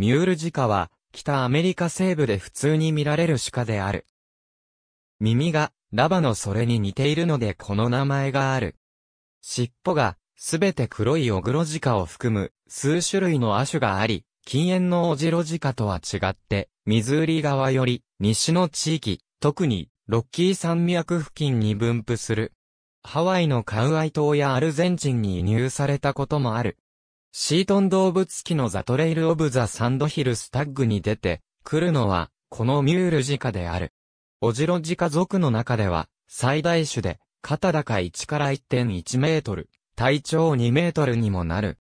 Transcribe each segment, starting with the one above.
ミュールジカは、北アメリカ西部で普通に見られる鹿である。耳が、ラバのそれに似ているのでこの名前がある。尻尾が、すべて黒いオグロジカを含む、数種類の亜種があり、禁煙のオジロジカとは違って、ミズーリ川より、西の地域、特に、ロッキー山脈付近に分布する。ハワイのカウアイ島やアルゼンチンに輸入されたこともある。シートン動物記のザトレイルオブザサンドヒルスタッグに出てくるのは、このミュールジカである。オジロジカ族の中では、最大種で、肩高1から1.1メートル、体長2メートルにもなる。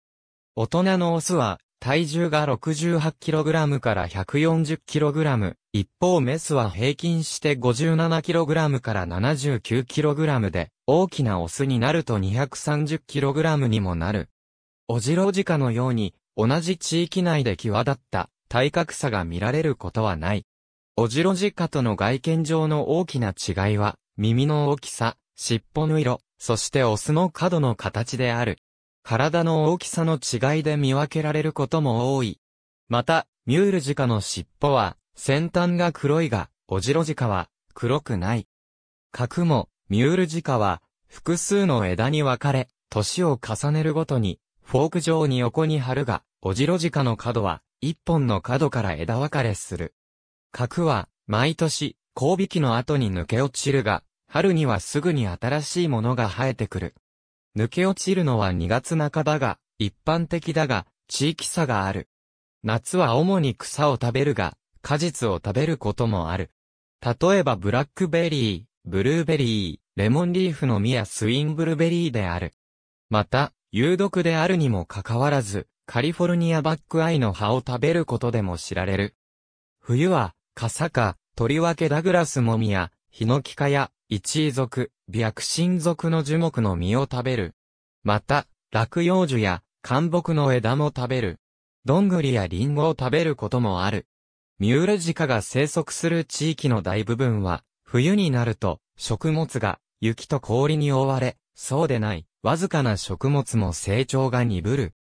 大人のオスは、体重が6 8ラムから1 4 0ラム、一方メスは平均して5 7ラムから7 9ラムで、大きなオスになると2 3 0ラムにもなる。オジロジカのように、同じ地域内で際立った体格差が見られることはない。オジロジカとの外見上の大きな違いは、耳の大きさ、尻尾の色、そしてオスの角の形である。体の大きさの違いで見分けられることも多い。また、ミュールジカの尻尾は、先端が黒いが、オジロジカは、黒くない。角も、ミュールジカは、複数の枝に分かれ、年を重ねるごとに、フォーク状に横に張るが、オジロジカの角は、一本の角から枝分かれする。角は、毎年、交尾期の後に抜け落ちるが、春にはすぐに新しいものが生えてくる。抜け落ちるのは2月半ばが、一般的だが、地域差がある。夏は主に草を食べるが、果実を食べることもある。例えばブラックベリー、ブルーベリー、レモンリーフの実やスインブルベリーである。また、有毒であるにもかかわらず、カリフォルニアバックアイの葉を食べることでも知られる。冬は、カサカ、とりわけダグラスモミや、ヒノキ科や、イチイ属、白神属の樹木の実を食べる。また、落葉樹や、灌木の枝も食べる。どんぐりやリンゴを食べることもある。ミュールジカが生息する地域の大部分は、冬になると、食物が、雪と氷に覆われ、そうでない、わずかな食物も成長が鈍る。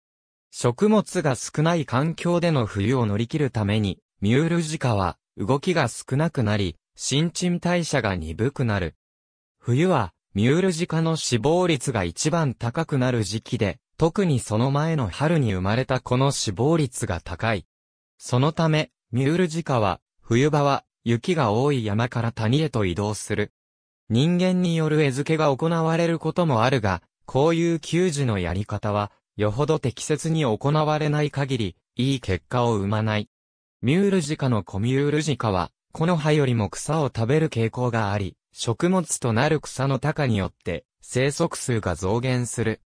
食物が少ない環境での冬を乗り切るために、ミュールジカは動きが少なくなり、新陳代謝が鈍くなる。冬は、ミュールジカの死亡率が一番高くなる時期で、特にその前の春に生まれたこの死亡率が高い。そのため、ミュールジカは、冬場は、雪が多い山から谷へと移動する。人間による餌付けが行われることもあるが、こういう給仕のやり方は、よほど適切に行われない限り、いい結果を生まない。ミュールジカのコミュールジカは、この葉よりも草を食べる傾向があり、食物となる草の高によって、生息数が増減する。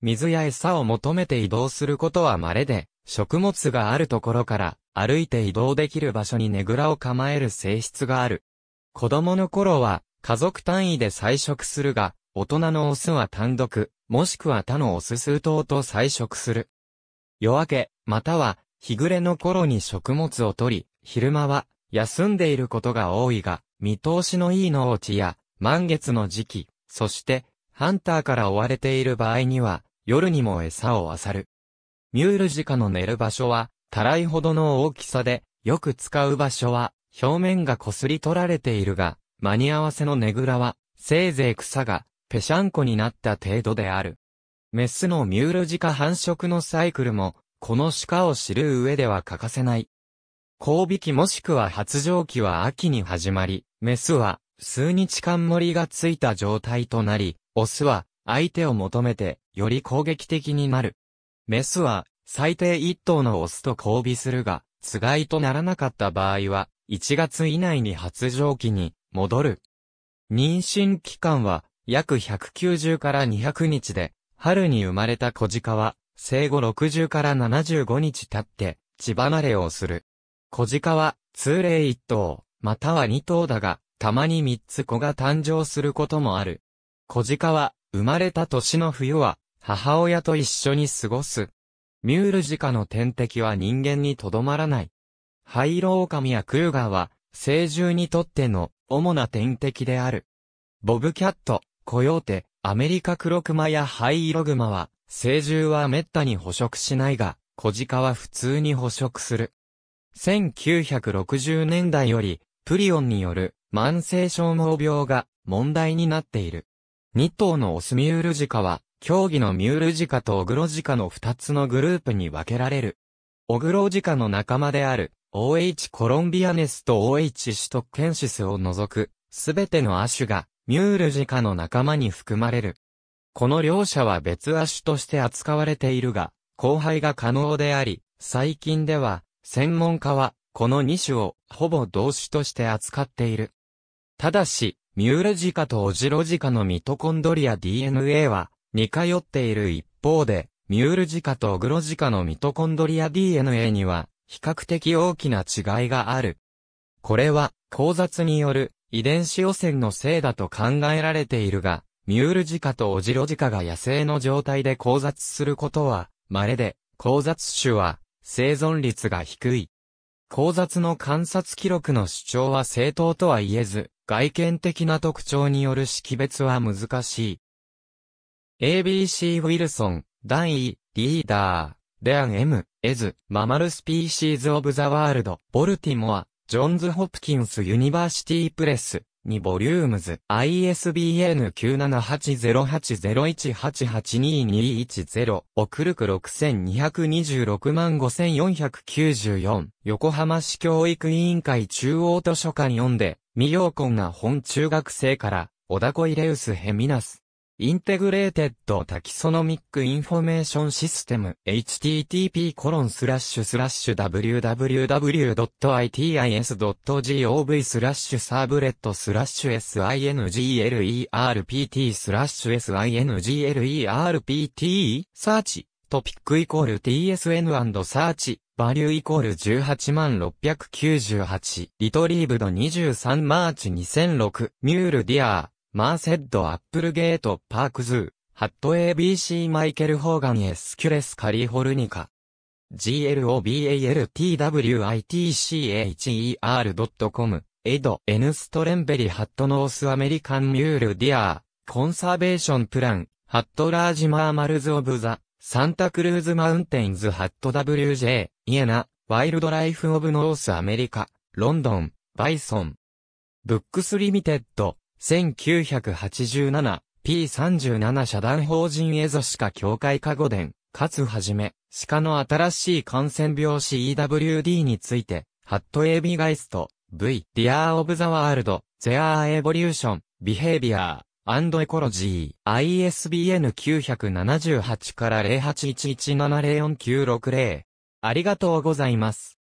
水や餌を求めて移動することは稀で、食物があるところから歩いて移動できる場所にねぐらを構える性質がある。子供の頃は家族単位で採食するが、大人のオスは単独、もしくは他のオス数頭と採食する。夜明け、または、日暮れの頃に食物を取り、昼間は、休んでいることが多いが、見通しのいい農地や、満月の時期、そして、ハンターから追われている場合には、夜にも餌を漁る。ミュールジカの寝る場所は、たらいほどの大きさで、よく使う場所は、表面がこすり取られているが、間に合わせのねぐらは、せいぜい草がぺしゃんこになった程度である。メスのミュールジ化繁殖のサイクルも、この鹿を知る上では欠かせない。交尾期もしくは発情期は秋に始まり、メスは数日間森がついた状態となり、オスは相手を求めてより攻撃的になる。メスは最低1頭のオスと交尾するが、つがいとならなかった場合は、1月以内に発情期に戻る。妊娠期間は約190から200日で、春に生まれた小鹿は、生後60から75日経って、血離れをする。小鹿は、通例1頭、または2頭だが、たまに3つ子が誕生することもある。小鹿は、生まれた年の冬は、母親と一緒に過ごす。ミュール鹿の天敵は人間にとどまらない。灰色狼やクーガーは、成獣にとっての主な天敵である。ボブキャット、コヨーテ、アメリカ黒熊やハイログ熊は、成獣は滅多に捕食しないが、小鹿は普通に捕食する。1960年代より、プリオンによる慢性消耗病が問題になっている。2頭のオスミュールジカは、競技のミュールジカとオグロジカの2つのグループに分けられる。オグロジカの仲間である、OH コロンビアネスと OH シトケンシスを除く、すべての亜種がミュールジカの仲間に含まれる。この両者は別足として扱われているが、交配が可能であり、最近では、専門家は、この2種を、ほぼ同種として扱っている。ただし、ミュールジカとオジロジカのミトコンドリア DNA は、似通っている一方で、ミュールジカとオグロジカのミトコンドリア DNA には、比較的大きな違いがある。これは、交雑による遺伝子汚染のせいだと考えられているが、ミュールジカとオジロジカが野生の状態で交雑することは、稀で、交雑種は、生存率が低い。交雑の観察記録の主張は正当とは言えず、外見的な特徴による識別は難しい。ABC ウィルソン、第位、リーダー、レアン M、エズ、ママルスピーシーズ・オブ・ザ・ワールド、ボルティモア、ジョンズ・ホプキンス・ユニバーシティ・プレス、2ボリュームズ、ISBN 9 7 8 0 8 0 1 8 8 2 2 1 0送るく6226万5494、横浜市教育委員会中央図書館4で、未要婚な本中学生から、小田子イレウス・ヘミナス。インテグレーテッドタキソノミックインフォメーションシステム http コロンスラッシュスラッシュ www.itis.gov スラッシュサーブレットスラッシュ singlerpt スラッシュ singlerpt サーチトピックイコール tsn& サーチバリューイコール18万698リトリーブド23マーチ2006ミュールディアーマーセッド・アップルゲート・パークズー、ハット ABC マイケル・ホーガン・エスキュレス・カリフォルニカ。globaltwitcher.com、エド・エヌストレンベリ・ハット・ノース・アメリカン・ミュール・ディアー、コンサーベーション・プラン、ハット・ラージ・マーマルズ・オブ・ザ、サンタクルーズ・マウンテンズ・ハット・ WJ、イエナ、ワイルド・ライフ・オブ・ノース・アメリカ、ロンドン、バイソン。ブックス・リミテッド。1987、P37 社団法人エゾシカ協会加護伝、かつはじめ、鹿の新しい感染病 CEWD について、ハットエビガイスト、V、ディアー・オブ・ザ・ワールド、ゼアー・エボリューション、ビヘ o ビアー、アンドエコロジー、ISBN 978から081170496 0ありがとうございます。